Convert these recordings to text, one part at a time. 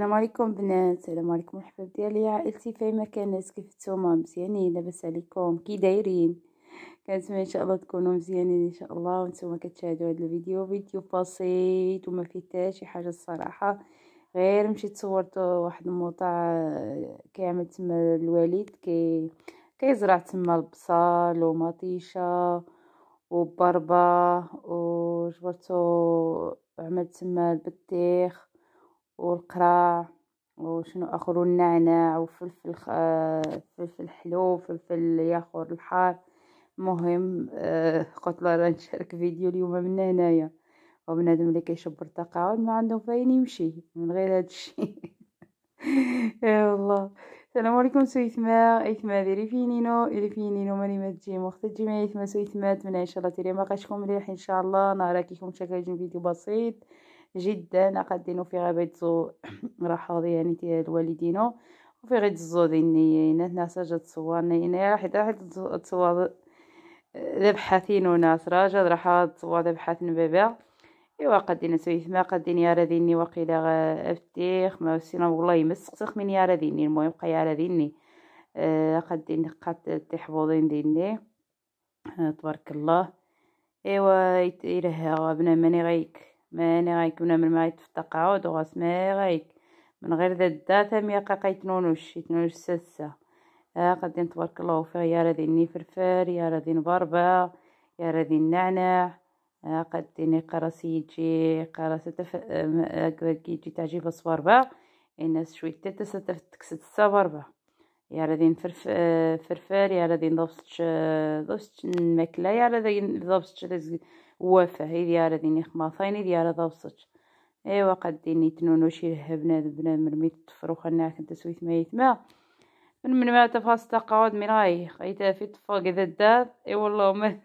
السلام عليكم بنات السلام عليكم الحباب ديالي عائلتي في كانت كيف نتوما مزيانين لاباس عليكم كي دايرين كنتمنى ان شاء الله تكونوا مزيانين ان شاء الله وانتم كتشاهدوا هذا الفيديو فيديو بسيط وما فيه حتى شي حاجه الصراحه غير مشيت صورت واحد الموطع آه، كيعمل تما الوالد كي كيزرع تما البصل ومطيشه وبربه وجبرتو عملت تما البطيخ والقرا وشنو اخر النعناع وفلفل آه فلفل حلو فلفل ياخور الحار مهم آه قلت له راه نشارك فيديو اليوم من هنايا وبنادم اللي كيشبر التقاعد ما عنده فين يمشي من غير هذا الشيء يا الله السلام عليكم سويتما ايثما ديري فينينو ديري فينينو ماني ما تجي وقت تجي ما ايتما سويتما نتمنى ان شاء الله تيري ما قاشكم مليح ان شاء الله نراكيكم شكل فيديو بسيط جدا غادي في غابة زو راه حاضي يعني ديال الوالدين وفي غيت زو ديني ناس جات تصورنا يعني راح راح تصور ذبحثين وناس راجا راح تصور ذبحثن بابا ايوا قد نسوي ما قد يا ديني وقيلا افتيخ ما سينا والله ما من يا ديني المهم قيا يا آه، ديني آه قد قد تحفظين ديني تبارك الله ايوا يرهق بنا ماني غيك ماني غيكون من في التقاعد وغاس ما غيك من غير ذا الدا ثمية قاقي يتنونوش يتنونوش ساسة ها آه، غادي تبارك الله وفيه يا راضي النفرفر يا راضي نباربا يا راضي النعنع ها آه، قديني قراص يجي قراص تف آه، يجي تعجيب الصبربا الناس شوي تتسا تكسد الصبربا يا راضي فرفر يا راضي ضبط ضبط الماكلة يا راضي ضبط وافة هي ديارة ديني خماصين هي ديارة ضوصج ايوا قد تنونو شي هبنا بنا مرميت تفروخ انا كنت سويت ما يتما من من ما تفاس من مراي خيتها في تفوق ذا الدار اي والله ما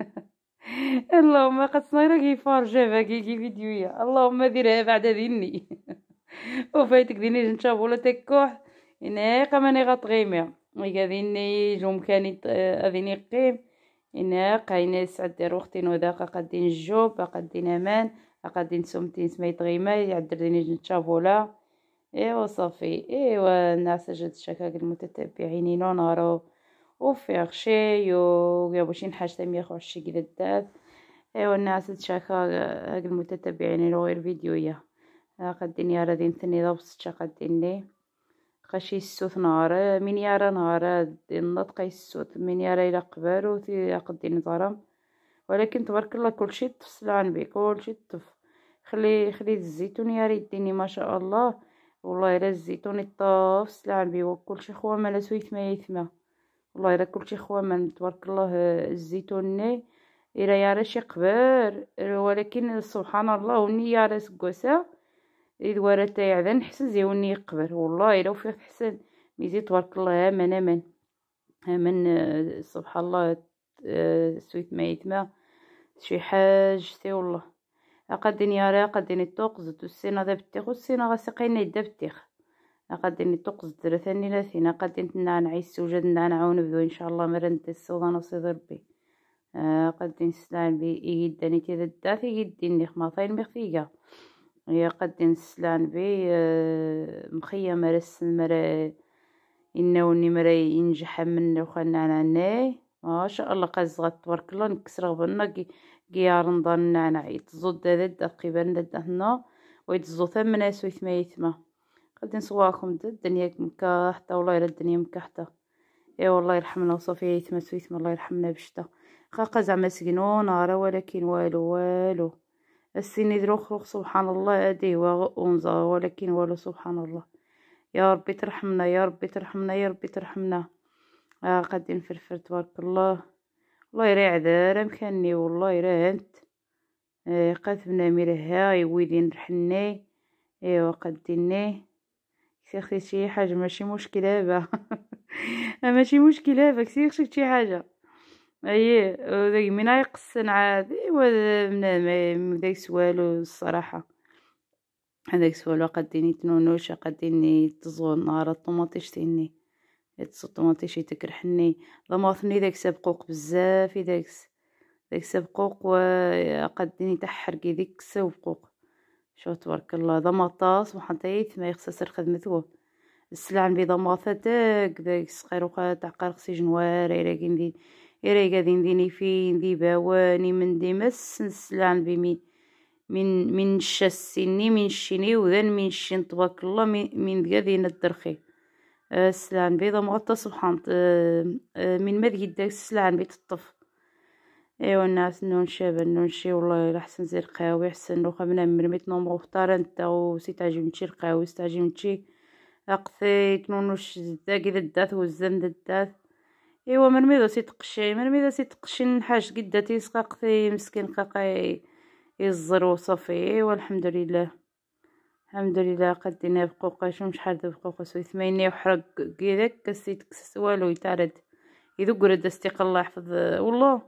اللهم قد صنيرا كي فارجا باكي كي فيديويا اللهم ديرها بعد ديني وفايتك ديني جنشاب ولا تكوح انا قماني غطغيمي ويقاديني جمكاني اذيني آه، قيم إنا قاينا سعد وقتين وذاك قدين الجوب قدين أمان قدين سمتين سميت غيما يعدرني نتشافولا إيوا صافي إيوا الناس جد شكاك المتتبعين نونارو وفي شي ويا بوشين حاجة تم يخوع شي قدات إيوا الناس تشاكا المتتبعين غير فيديويا قدين يا دين تني ضبط شاقدين ليه خاش السوت نهار من يارا نهار النطق السوت من يارا إلى قبالو يقدي نظرم ولكن تبارك الله كلشي تفصل عن بي كلشي تف خلي خلي الزيتون يا ريديني ما شاء الله والله الا الزيتون يطفصل عن بي وكلشي خوا ما لا سويت ما يثما والله الا كلشي خوا ما تبارك الله الزيتون إلا يارا شي قبار ولكن سبحان الله وني يارا سكوسه إذ ورا تايع نحسن زيوني يوني يقبر والله إلا وفيق حسن ميزي تبارك الله أمن أمن هامن سبحان الله سويت ما يتما شي حاج تي والله أقدن يا راه أقدن التوق زد السينا ذا بتيخ والسينا غسقينا يدا بتيخ أقدن التوق زد رثاني لاثين نعيس وجد السوجد نعنعون بدو إن شاء الله مرن تسوضا نصيد ربي أقدن سلعن بي إيداني تيدا الدافي إيدين نخماطين مخفيقة يا قد نسلان بي آه، مخيا مرس مرا إنوني مرا ينجح من وخنا عناي ما آه، شاء الله قاز تبارك الله نكسر غبنا قيار نضل نعناع يتزود ذد قبل ذد هنا ويتزو ثمنا سوي ثما يثما قد نصواكم ذد الدنيا مكحته والله يرد الدنيا مكحته يا اي والله يرحمنا وصافي يثما سوي ثما الله يرحمنا بشتا خا قاز عما سجنون نارا ولكن والو والو السيني دروخ سبحان الله هادي هو أونزا ولكن والو سبحان الله يا ربي ترحمنا يا ربي ترحمنا يا ربي ترحمنا آه غادي نفرفر تبارك الله والله يرى عذارة مكاني والله يرى هانت آه قاتبنا ميرها آه، يويدي نرحني ايوا قديني كسي خصك شي حاجه ماشي مشكله دابا ماشي مشكله دابا كسي خصك شي حاجه اي ذاك من يقصن عاد ايوا من داك سوالو الصراحه هذاك سوالو قديني تنونوش قديني تزون نهار الطوماطيش تيني الطوماطيش يتكرحني ضماثني داك سبقوق بزاف داك داك سبقوق قديني تحرقي ديك سبقوق شو تبارك الله ضماطاس وحطيت ما يخصص الخدمة ثوب السلع نبي ضماطة داك صغير سقيروخة تاع قرقسي جنوار إلا كندي إريقا دين ديني في دي باواني من دي نسلان بمي من من الشاسيني من الشيني وذن من الشين تبارك الله من دين الدرخي السلان أه، بيضة مغطى سبحان أه، من ماذا يداك سلعن بيت الطف ايوا الناس نون شاب نون شي والله الا حسن زي القهوي حسن وخمنا مرميت نومرو اختار انت وسي تعجبنتي القهوي تعجبنتي اقثيت نونوش داك كي دات وزن دات ايوا من ميدا تقشي من ميدا تقشي نحاش قدا سقاقتي مسكين قاقي يزر وصافي ايوا الحمد لله الحمد لله قدينا بقوقا شوم شحال دو بقوقا سوي ثميني وحرق كيداك كسيت كسس والو يتعرض يذكر استيق الله يحفظ والله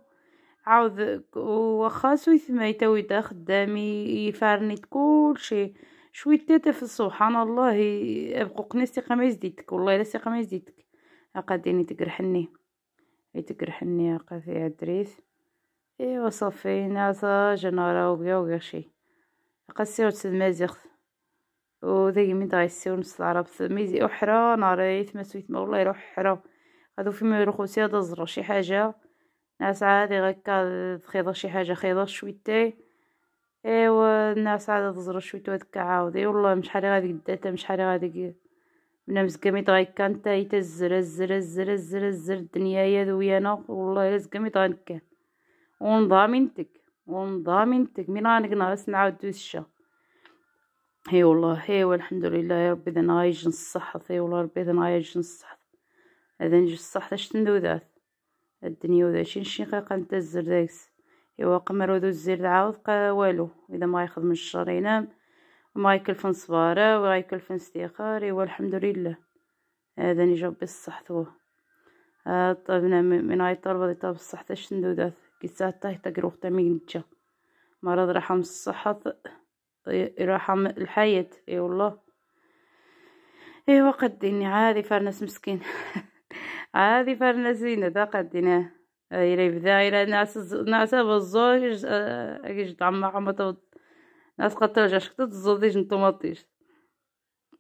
عاود واخا سوي تاوي ويدا خدامي يفارني شي شوي تاتا في سبحان الله ابقوقني استيقا ما يزديدك والله الا استيقا ما يزديدك اقديني تقرحني يتجرح النياقة في عدريث إيوا صافي نعطا جنارة وبيا وقاشي قصير تلمازيخ و ذاك من غيسير نص العرب ميزي أحرا ناري سويت ما والله يروح حرا هادو فيما يروحو سيادة زرا شي حاجة ناس عادي غكا خيضة شي حاجة خيضة شويتي ايوا الناس عاد تزرا شوية هاديك عاودي والله مش حالي غادي قداتا مش حالي غادي بلا مزقاميط كان تاي ايتا الزر الزر الزر الزر الزر الدنيايا ذويانا والله الا زقاميط غنكان ونضامنتك ونضامنتك من غانك نهار نعاود دوز الشا هي والله هي والحمد لله يا ربي نغاي جن الصحة هي والله ربي نغاي جن الصحة اذا نجي الصحة اش تندوذات الدنيا وذا شين شين قا نتا الزر داكس ايوا قمر ذو الزر عاود قا والو اذا ما يخدم الشر ينام مايكل فن صبارة ورايكل فن استيقاري والحمد لله هذا آه، نجاوب بالصح ثوه آه، طبنا من هاي طلبة طلب الصح تشندو داث كيسا تاهي تقروخ تامين جا مرض رحم الصحة رحم الحياة اي والله اي وقت ديني عادي فرنس مسكين عادي فرنسين دا قدنا اي بدا الى ناس ناس بالزوج اجي آه، عم عم ناس قطر جاشكتت الزوديج نطوماطيش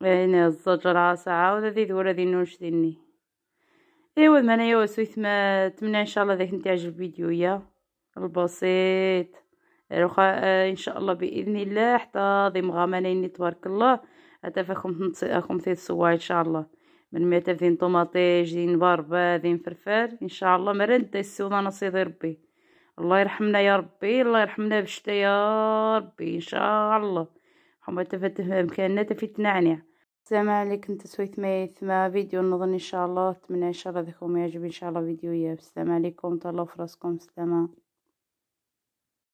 يعني الزجر ساعة عاود هذه دورة ذي نوش ديني ايوا المانا انا ايوا سويت ما نتمنى ان شاء الله ذاك تعجب الفيديو يا البسيط روخا آه، ان شاء الله باذن الله حتى ذي مغامرين تبارك الله اتفاكم تنصيقكم في الصوا ان شاء الله من ميتة ذي طوماطيج ذي باربا ذي فرفال ان شاء الله مرنت السونا نصيد ربي الله يرحمنا يا ربي الله يرحمنا بالشتا يا ربي ان شاء الله حما تفتنا امكاننا تفتنا عنيا السلام عليكم تسويت ما مع فيديو نظن ان شاء الله اتمنى ان شاء الله ذكم يعجب ان شاء الله فيديو يا السلام عليكم طلعوا فراسكم السلام